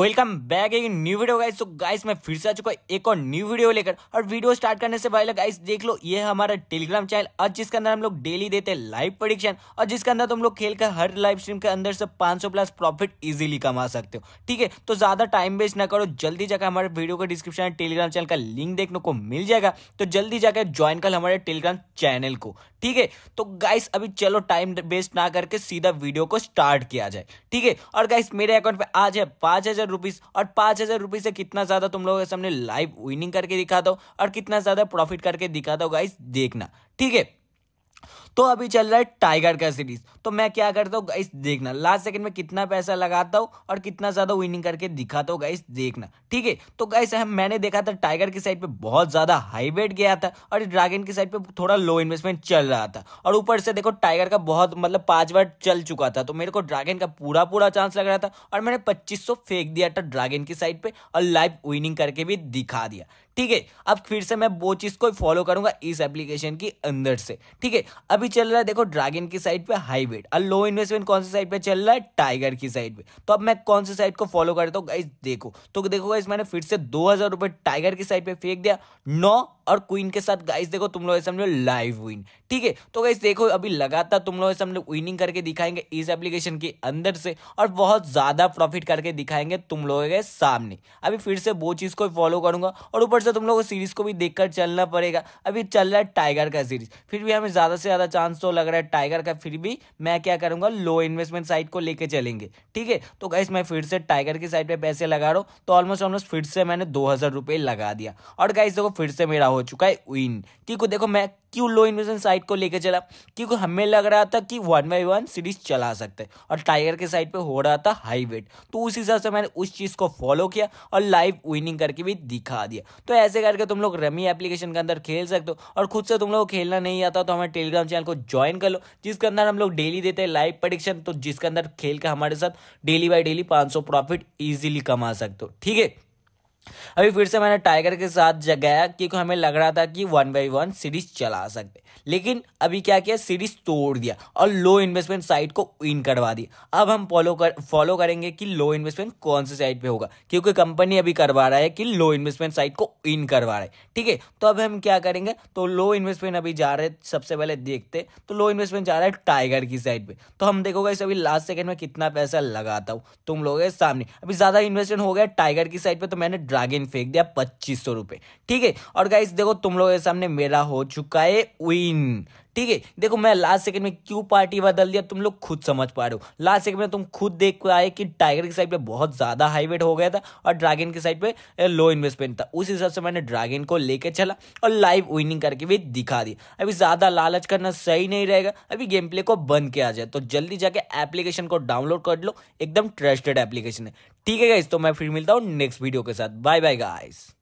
welcome back एक new video guys तो guys मैं फिर से आ चुका एक और न्यू वीडियो लेकर और वीडियो स्टार्ट करने से पहले गाइस देख लो ये हमारा टेलीग्राम चैनल और जिसके अंदर हम लोग डेली देते हैं लाइव प्रोडिक्शन और जिसके अंदर तुम लोग खेल कर हर लाइव स्ट्रीम के अंदर से 500 प्लस प्रॉफिट इजिली कमा सकते हो ठीक है तो ज्यादा टाइम वेस्ट ना करो जल्दी जाकर हमारे वीडियो का डिस्क्रिप्शन टेलीग्राम चैनल का लिंक देखने को मिल जाएगा तो जल्दी जाकर ज्वाइन कर हमारे टेलीग्राम चैनल को ठीक है तो गाइस अभी चलो टाइम वेस्ट ना करके सीधा वीडियो को स्टार्ट किया जाए ठीक है और गाइस मेरे अकाउंट पे आज है पांच हज़ार रुपीज़ और पांच हज़ार रुपीज़ से कितना ज़्यादा तुम लोगों के सामने लाइव विनिंग करके दिखाता हूँ और कितना ज़्यादा प्रॉफिट करके दिखाता हूँ गाइस देखना ठीक है तो अभी चल रहा है टाइगर का सीरीज तो मैं क्या करता हूँ गाइस देखना लास्ट सेकंड में कितना पैसा लगाता हूँ और कितना ज़्यादा विनिंग करके दिखाता हूँ गाइस देखना ठीक है तो गाइस मैंने देखा था टाइगर की साइड पे बहुत ज़्यादा हाई वेट गया था और ड्रैगन की साइड पे थोड़ा लो इन्वेस्टमेंट चल रहा था और ऊपर से देखो टाइगर का बहुत मतलब पांच बार चल चुका था तो मेरे को ड्रैगन का पूरा पूरा चांस लग रहा था और मैंने पच्चीस फेंक दिया था ड्रैगन की साइड पे और लाइव विनिंग करके भी दिखा दिया ठीक है अब फिर से मैं वो चीज़ को फॉलो करूंगा इस एप्लीकेशन के अंदर से ठीक है अभी चल रहा है देखो ड्रैगन की साइड पे हाईवेड और लो इन्वेस्टमेंट कौन सी साइड पे चल रहा है टाइगर की साइड पे तो अब मैं कौन सी साइड को फॉलो करता हूँ गाइस देखो तो देखो गाइस मैंने फिर से दो हजार रुपए टाइगर की साइड पे फेंक दिया नौ और क्वीन के साथ गाइस देखो तुम लोग समझो लाइव विन ठीक है तो गाइस देखो अभी लगातार तुम लोग समझो विनिंग करके दिखाएंगे इस एप्लीकेशन के अंदर से और बहुत ज़्यादा प्रॉफिट करके दिखाएंगे तुम लोगों के सामने अभी फिर से वो चीज़ को फॉलो करूंगा और ऊपर से से तो तुम लोग को सीरीज को भी देखकर चलना पड़ेगा अभी चल रहा है टाइगर का सीरीज फिर भी हमें ज़्यादा से ज़्यादा चांस तो लग रहा है टाइगर का फिर भी मैं क्या करूंगा लो इन्वेस्टमेंट साइड को लेकर चलेंगे ठीक है तो गाइस मैं फिर से टाइगर की साइड पर पैसे लगा रहा हूँ तो ऑलमोस्ट ऑलमोस्ट फिर से मैंने दो लगा दिया और गाइस देखो फिर से मेरा हो चुका है विन ठीक है देखो मैं क्यों लो इन्वेजन साइड को लेकर चला क्योंकि हमें लग रहा था कि वन बाई वन सीरीज चला सकते हैं और टाइगर के साइड पे हो रहा था हाई वेट तो उस हिसाब से मैंने उस चीज़ को फॉलो किया और लाइव विनिंग करके भी दिखा दिया तो ऐसे करके तुम लोग रमी एप्लीकेशन के अंदर खेल सकते हो और खुद से तुम लोग खेलना नहीं आता तो हमारे टेलीग्राम चैनल को ज्वाइन कर लो जिसके अंदर हम लोग डेली देते हैं लाइव प्रडिक्शन तो जिसके अंदर खेल के हमारे साथ डेली बाई डेली पाँच प्रॉफिट ईजिली कमा सकते हो ठीक है अभी फिर से मैंने टाइगर के साथ जगाया क्योंकि हमें लग रहा था कि वन बाई वन सीरीज चला सकते लेकिन अभी क्या किया सीरीज तोड़ दिया और लो इन्वेस्टमेंट साइड को विन करवा दी अब हम फॉलो कर फॉलो करेंगे कि लो इन्वेस्टमेंट कौन से साइट पे होगा क्योंकि कंपनी अभी करवा रहा है कि लो इन्वेस्टमेंट साइट को इन करवा रहा है ठीक है तो अब हम क्या करेंगे तो लो इन्वेस्टमेंट अभी जा रहे सबसे पहले देखते तो लो इन्वेस्टमेंट जा रहा है टाइगर की साइड पर तो हम देखोगे इस अभी लास्ट सेकेंड में कितना पैसा लगाता हूँ तुम लोग सामने अभी ज़्यादा इन्वेस्टमेंट हो गया टाइगर की साइड पर तो मैंने ड्रैगन फेंक दिया पच्चीस सौ रुपए ठीक है और गाइस देखो तुम लोगों के सामने मेरा हो चुका है विन ठीक है देखो मैं लास्ट सेकंड में क्यों पार्टी बदल दिया तुम लोग खुद समझ पा रहे हो लास्ट सेकंड में तुम खुद देख पाए कि टाइगर की साइड पे बहुत ज़्यादा हाई वेट हो गया था और ड्रैगन की साइड पे लो इन्वेस्टमेंट था उस हिसाब से मैंने ड्रैगन को लेकर चला और लाइव विनिंग करके भी दिखा दी अभी ज़्यादा लालच करना सही नहीं रहेगा अभी गेम प्ले को बंद किया जाए तो जल्दी जाके एप्लीकेशन को डाउनलोड कर लो एकदम ट्रस्टेड एप्लीकेशन है ठीक है इस तो मैं फिर मिलता हूँ नेक्स्ट वीडियो के साथ बाय बाय गाइस